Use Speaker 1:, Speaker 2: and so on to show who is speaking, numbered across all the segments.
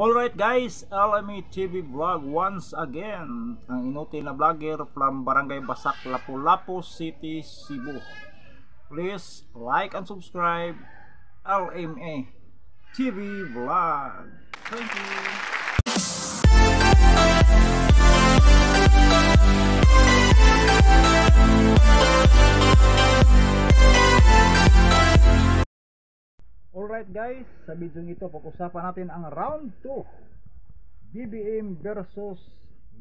Speaker 1: Alright guys, LME TV Vlog once again Ang inutil na vlogger from Barangay Basak, Lapu-Lapu City, Cebu Please like and subscribe LME TV Vlog Thank you guys? Sa video ito, pag-usapan natin ang round 2 BBM versus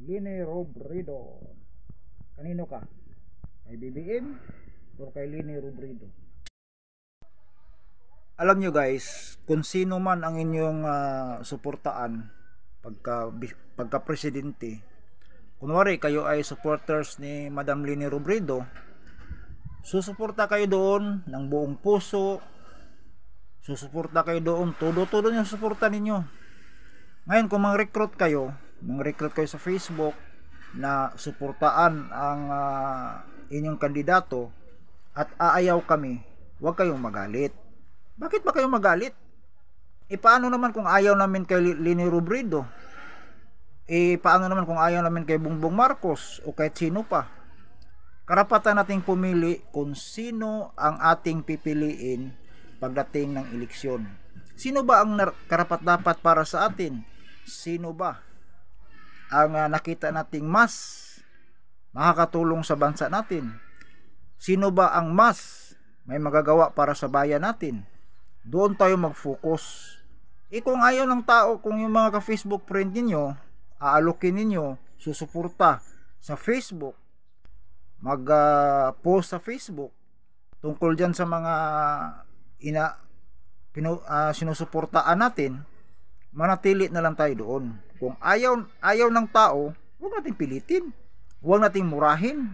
Speaker 1: Lini Robredo Kanino ka? Kay BBM o kay Lini Robredo? Alam nyo guys, kung sino man ang inyong uh, suportaan pagka, pagka presidente kunwari kayo ay supporters ni Madam Lini Robredo susuporta kayo doon ng buong puso susuporta kayo doon todo-todo yung suporta ninyo ngayon kung mag recruit kayo mang-recruit kayo sa Facebook na suportaan ang uh, inyong kandidato at aayaw kami huwag kayong magalit bakit ba kayong magalit? E paano naman kung ayaw namin kay Lini Robredo? E paano naman kung ayaw namin kay Bongbong Marcos o kay sino pa? Karapatan nating pumili kung sino ang ating pipiliin pagdating ng eleksyon. Sino ba ang karapat-dapat para sa atin? Sino ba ang ah, nakita nating mas makakatulong sa bansa natin? Sino ba ang mas may magagawa para sa bayan natin? Doon tayo mag-focus. E kung ayaw ng tao, kung yung mga ka-Facebook friend ninyo, aalokin ninyo, susuporta sa Facebook, mag-post ah, sa Facebook, tungkol dyan sa mga ina pinu, uh, sinusuportaan natin, manatili na lang tayo doon. Kung ayaw ayaw ng tao, huwag nating pilitin. Huwag nating murahin.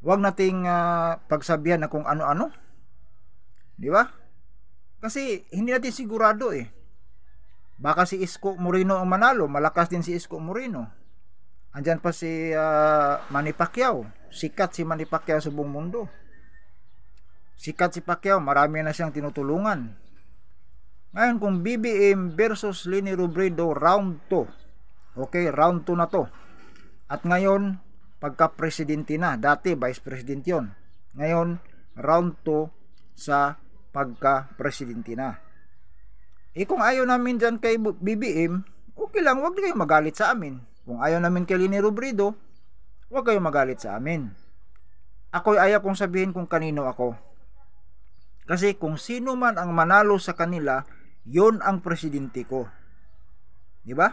Speaker 1: Huwag nating uh, pagsabihan na kung ano-ano. 'Di ba? Kasi hindi natin sigurado eh. Baka si Isko Moreno ang manalo, malakas din si Isko Moreno. Andiyan pa si uh, Manny Pacquiao, sikat si Manny Pacquiao sa buong mundo. Sikat si Pacquiao, marami na siyang tinutulungan. Ngayon kung BBM versus Lenny Robredo round 2. Okay, round 2 na to. At ngayon, pagka presidente na, dati vice president 'yon. Ngayon, round 2 sa pagka presidente na. Eh kung ayaw namin dyan kay BBM, okay lang, huwag kayo magalit sa amin. Kung ayaw namin kay Lenny Robredo, huwag kayo magalit sa amin. Ako'y ayaw kong sabihin kung kanino ako. Kasi kung sino man ang manalo sa kanila, yon ang presidente ko. Di ba?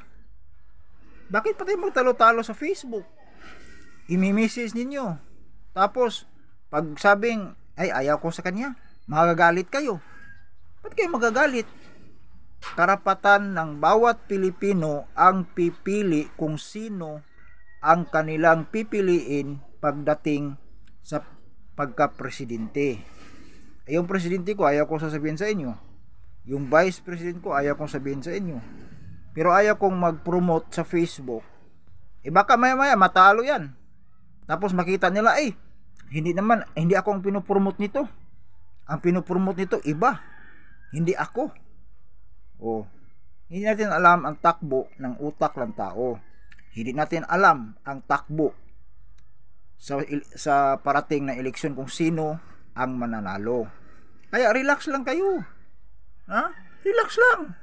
Speaker 1: Bakit pati magtalo-talo sa Facebook? Imi-message ninyo. Tapos, pag sabing, ay ayaw ko sa kanya, magagalit kayo. Ba't kayo magagalit? Karapatan ng bawat Pilipino ang pipili kung sino ang kanilang pipiliin pagdating sa pagkapresidente yung presidente ko ayaw kong sasabihin sa inyo yung vice president ko ayaw kong sabihin sa inyo pero ayaw kong mag-promote sa Facebook eh baka maya maya matalo yan tapos makita nila eh hindi naman hindi ako ang pinopromote nito ang pinopromote nito iba hindi ako oh hindi natin alam ang takbo ng utak ng tao hindi natin alam ang takbo sa, sa parating na eleksyon kung sino ang mananalo. Kaya relax lang kayo. Ha? Relax lang.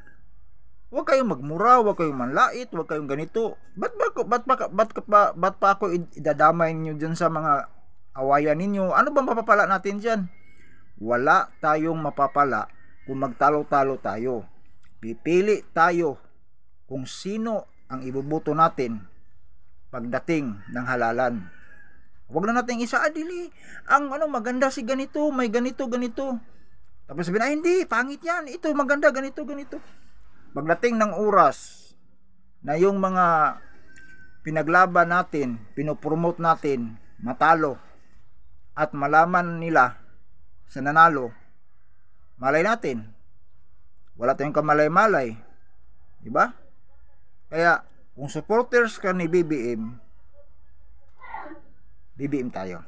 Speaker 1: Huwag kayong magmura, huwag kayong manlait, huwag kayong ganito. Ba't ba, ba't ba, ba't pa, ba't pa ako idadamay niyo diyan sa mga awayan ninyo? Ano bang mapapala natin diyan? Wala tayong mapapala kung magtalo-talo tayo. Pipili tayo kung sino ang ibubuto natin pagdating ng halalan. Huwag na natin isa adili. Ah, Ang ano, maganda si ganito, may ganito, ganito. Tapos sabihin, ay hindi, pangit yan. Ito maganda, ganito, ganito. Pagdating ng oras na yung mga pinaglaban natin, pinopromote natin, matalo, at malaman nila sa nanalo, malay natin. Wala tayong kamalay-malay. Diba? Kaya, kung supporters ka ni BBM, BBM tayo